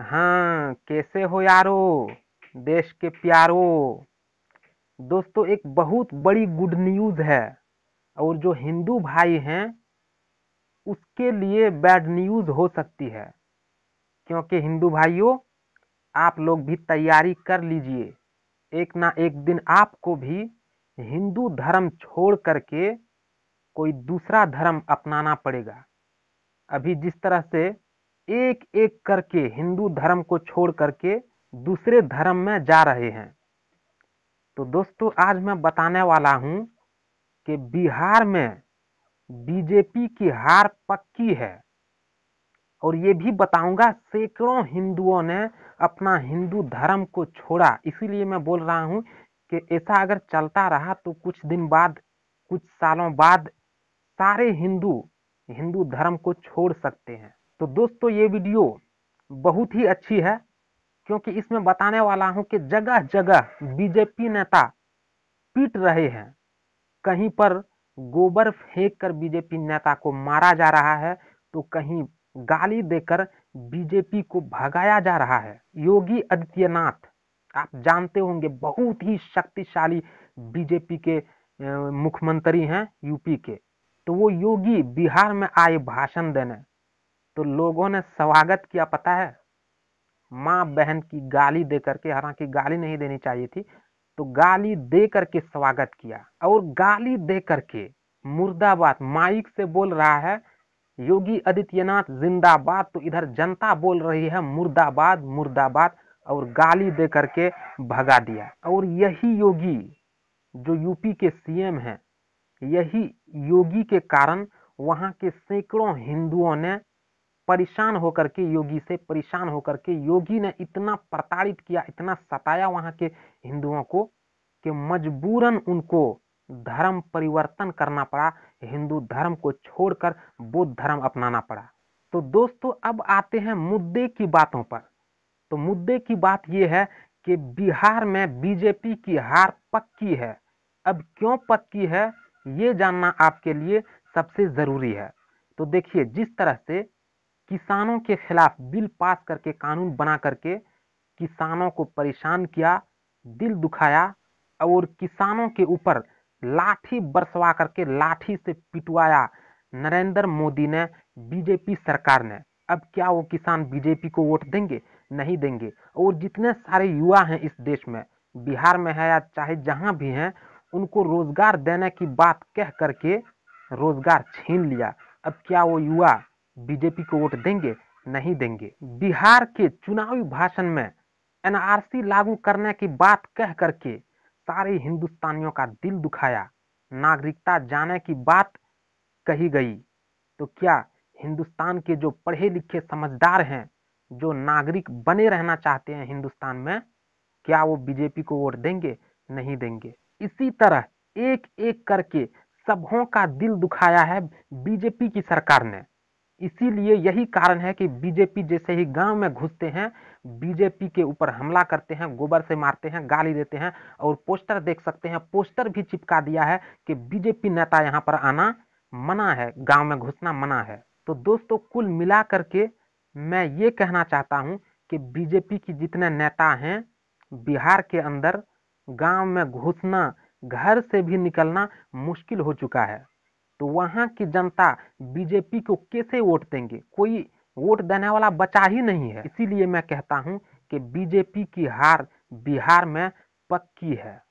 हाँ कैसे हो यारो देश के प्यारो दोस्तों एक बहुत बड़ी गुड न्यूज़ है और जो हिंदू भाई हैं उसके लिए बैड न्यूज़ हो सकती है क्योंकि हिंदू भाइयों आप लोग भी तैयारी कर लीजिए एक ना एक दिन आपको भी हिंदू धर्म छोड़ करके कोई दूसरा धर्म अपनाना पड़ेगा अभी जिस तरह से एक एक करके हिंदू धर्म को छोड़ करके दूसरे धर्म में जा रहे हैं तो दोस्तों आज मैं बताने वाला हूं कि बिहार में बीजेपी की हार पक्की है और ये भी बताऊंगा सैकड़ों हिंदुओं ने अपना हिंदू धर्म को छोड़ा इसीलिए मैं बोल रहा हूं कि ऐसा अगर चलता रहा तो कुछ दिन बाद कुछ सालों बाद सारे हिंदू हिंदू धर्म को छोड़ सकते हैं तो दोस्तों ये वीडियो बहुत ही अच्छी है क्योंकि इसमें बताने वाला हूं कि जगह जगह बीजेपी नेता पीट रहे हैं कहीं पर गोबर फेंक कर बीजेपी नेता को मारा जा रहा है तो कहीं गाली देकर बीजेपी को भगाया जा रहा है योगी आदित्यनाथ आप जानते होंगे बहुत ही शक्तिशाली बीजेपी के मुख्यमंत्री हैं यूपी के तो वो योगी बिहार में आए भाषण देने तो लोगों ने स्वागत किया पता है माँ बहन की गाली दे करके हालांकि गाली नहीं देनी चाहिए थी तो गाली दे करके स्वागत किया और गाली दे करके मुर्दाबाद माइक से बोल रहा है योगी आदित्यनाथ जिंदाबाद तो इधर जनता बोल रही है मुर्दाबाद मुर्दाबाद और गाली दे करके भगा दिया और यही योगी जो यूपी के सीएम हैं यही योगी के कारण वहां के सैकड़ों हिंदुओं ने परेशान होकर के योगी से परेशान होकर के योगी ने इतना प्रताड़ित किया इतना सताया वहाँ के हिंदुओं को कि मजबूरन उनको धर्म परिवर्तन करना पड़ा हिंदू धर्म को छोड़कर बौद्ध धर्म अपनाना पड़ा तो दोस्तों अब आते हैं मुद्दे की बातों पर तो मुद्दे की बात यह है कि बिहार में बीजेपी की हार पक्की है अब क्यों पक्की है ये जानना आपके लिए सबसे ज़रूरी है तो देखिए जिस तरह से किसानों के खिलाफ बिल पास करके कानून बना करके किसानों को परेशान किया दिल दुखाया और किसानों के ऊपर लाठी बरसवा करके लाठी से पिटवाया नरेंद्र मोदी ने बीजेपी सरकार ने अब क्या वो किसान बीजेपी को वोट देंगे नहीं देंगे और जितने सारे युवा हैं इस देश में बिहार में है या चाहे जहाँ भी हैं उनको रोजगार देने की बात कह करके रोजगार छीन लिया अब क्या वो युवा बीजेपी को वोट देंगे नहीं देंगे बिहार के चुनावी भाषण में एनआरसी लागू करने की बात कह करके सारे हिंदुस्तानियों का दिल दुखाया नागरिकता जाने की बात कही गई तो क्या हिंदुस्तान के जो पढ़े लिखे समझदार हैं जो नागरिक बने रहना चाहते हैं हिंदुस्तान में क्या वो बीजेपी को वोट देंगे नहीं देंगे इसी तरह एक एक करके सबों का दिल दुखाया है बीजेपी की सरकार ने इसीलिए यही कारण है कि बीजेपी जैसे ही गांव में घुसते हैं बीजेपी के ऊपर हमला करते हैं गोबर से मारते हैं गाली देते हैं और पोस्टर देख सकते हैं पोस्टर भी चिपका दिया है कि बीजेपी नेता यहाँ पर आना मना है गांव में घुसना मना है तो दोस्तों कुल मिला करके मैं ये कहना चाहता हूँ कि बीजेपी की जितने नेता हैं बिहार के अंदर गाँव में घुसना घर से भी निकलना मुश्किल हो चुका है तो वहाँ की जनता बीजेपी को कैसे वोट देंगे कोई वोट देने वाला बचा ही नहीं है इसीलिए मैं कहता हूँ कि बीजेपी की हार बिहार में पक्की है